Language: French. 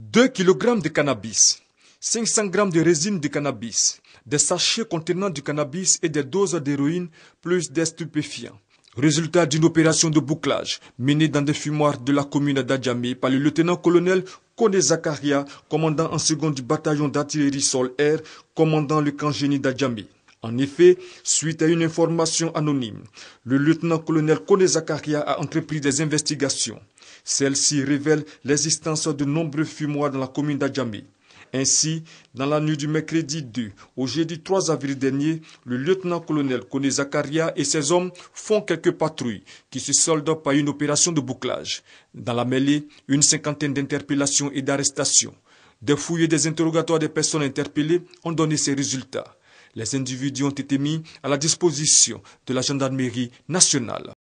2 kg de cannabis, 500 g de résine de cannabis, des sachets contenant du cannabis et des doses d'héroïne plus des stupéfiants. Résultat d'une opération de bouclage menée dans des fumoirs de la commune d'Adjami par le lieutenant-colonel Kone Zakaria, commandant en second du bataillon d'artillerie sol-air, commandant le camp génie d'Adjamé. En effet, suite à une information anonyme, le lieutenant-colonel Kone Zakaria a entrepris des investigations. Celles-ci révèlent l'existence de nombreux fumoirs dans la commune d'Ajami. Ainsi, dans la nuit du mercredi 2 au jeudi 3 avril dernier, le lieutenant-colonel Kone Zakaria et ses hommes font quelques patrouilles qui se soldent par une opération de bouclage. Dans la mêlée, une cinquantaine d'interpellations et d'arrestations. Des fouilles et des interrogatoires des personnes interpellées ont donné ces résultats. Les individus ont été mis à la disposition de la gendarmerie nationale.